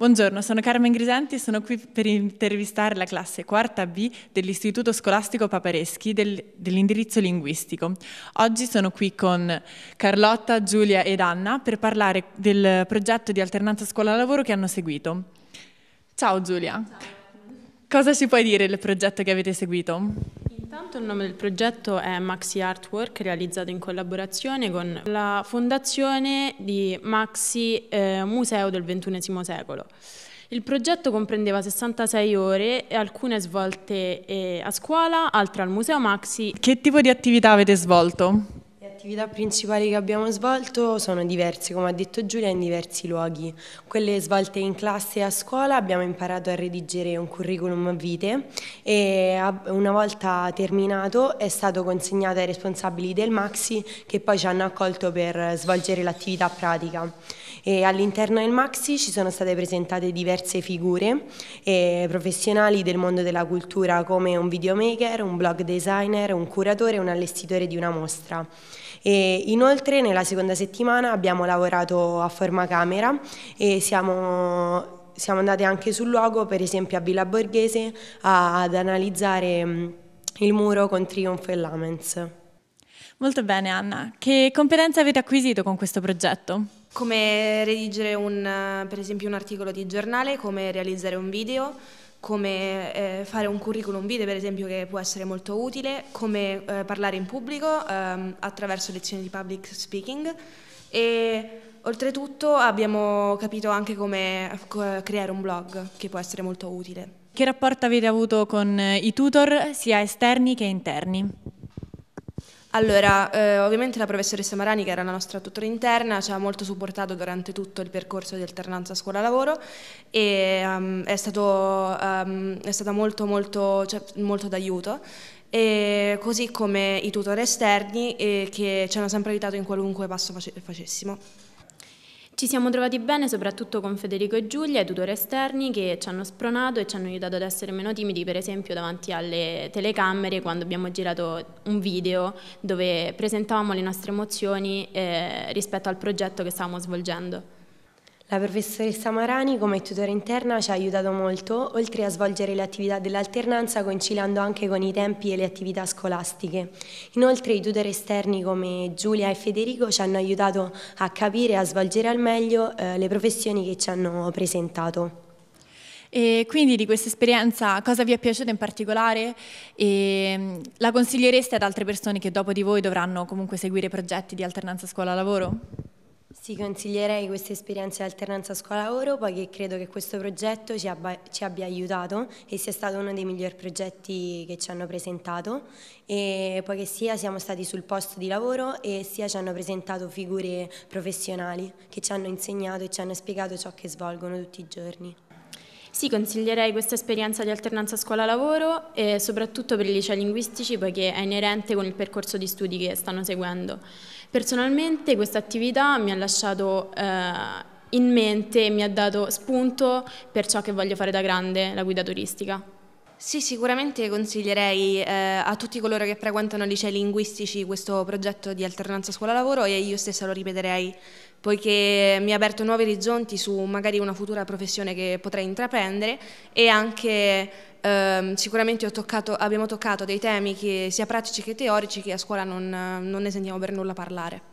Buongiorno, sono Carmen Grisanti e sono qui per intervistare la classe quarta B dell'Istituto Scolastico Papareschi del, dell'indirizzo linguistico. Oggi sono qui con Carlotta, Giulia ed Anna per parlare del progetto di alternanza scuola-lavoro che hanno seguito. Ciao Giulia, Ciao. cosa ci puoi dire del progetto che avete seguito? intanto il nome del progetto è Maxi Artwork, realizzato in collaborazione con la fondazione di Maxi eh, Museo del XXI secolo. Il progetto comprendeva 66 ore alcune svolte eh, a scuola, altre al Museo Maxi. Che tipo di attività avete svolto? attività principali che abbiamo svolto sono diverse, come ha detto Giulia, in diversi luoghi. Quelle svolte in classe e a scuola abbiamo imparato a redigere un curriculum a vite e una volta terminato è stato consegnato ai responsabili del Maxi che poi ci hanno accolto per svolgere l'attività pratica. all'interno del Maxi ci sono state presentate diverse figure eh, professionali del mondo della cultura come un videomaker, un blog designer, un curatore e un allestitore di una mostra. E inoltre nella seconda settimana abbiamo lavorato a forma camera e siamo siamo andati anche sul luogo, per esempio a Villa Borghese, a, ad analizzare mm, il muro con Triumph e Lamens. Molto bene Anna, che competenze avete acquisito con questo progetto? Come redigere un, per esempio un articolo di giornale, come realizzare un video, come eh, fare un curriculum vitae per esempio che può essere molto utile, come eh, parlare in pubblico ehm, attraverso lezioni di public speaking e oltretutto abbiamo capito anche come creare un blog che può essere molto utile. Che rapporto avete avuto con eh, i tutor sia esterni che interni? Allora, eh, ovviamente la professoressa Marani, che era la nostra tutora interna, ci ha molto supportato durante tutto il percorso di alternanza scuola-lavoro e um, è, stato, um, è, stata molto, molto, cioè, molto d'aiuto, così come i tutori esterni eh, che ci hanno sempre aiutato in qualunque passo facessimo. Ci siamo trovati bene soprattutto con Federico e Giulia, i tutori esterni che ci hanno spronato e ci hanno aiutato ad essere meno timidi, per esempio davanti alle telecamere quando abbiamo girato un video dove presentavamo le nostre emozioni eh, rispetto al progetto che stavamo svolgendo. La professoressa Marani come tutore interna ci ha aiutato molto, oltre a svolgere le attività dell'alternanza conciliando anche con i tempi e le attività scolastiche. Inoltre i tutori esterni come Giulia e Federico ci hanno aiutato a capire e a svolgere al meglio eh, le professioni che ci hanno presentato. E quindi di questa esperienza cosa vi è piaciuto in particolare? E mm, la consigliereste ad altre persone che dopo di voi dovranno comunque seguire progetti di alternanza scuola-lavoro? Sì, consiglierei queste esperienze di alternanza scuola lavoro poiché credo che questo progetto ci abbia, ci abbia aiutato e sia stato uno dei migliori progetti che ci hanno presentato e poi sia siamo stati sul posto di lavoro e sia ci hanno presentato figure professionali che ci hanno insegnato e ci hanno spiegato ciò che svolgono tutti i giorni. Sì, consiglierei questa esperienza di alternanza scuola-lavoro e soprattutto per i licei linguistici poiché è inerente con il percorso di studi che stanno seguendo. Personalmente questa attività mi ha lasciato eh, in mente e mi ha dato spunto per ciò che voglio fare da grande, la guida turistica. Sì, sicuramente consiglierei eh, a tutti coloro che frequentano licei linguistici questo progetto di alternanza scuola-lavoro e io stessa lo ripeterei poiché mi ha aperto nuovi orizzonti su magari una futura professione che potrei intraprendere e anche ehm, sicuramente toccato, abbiamo toccato dei temi che, sia pratici che teorici che a scuola non, non ne sentiamo per nulla parlare.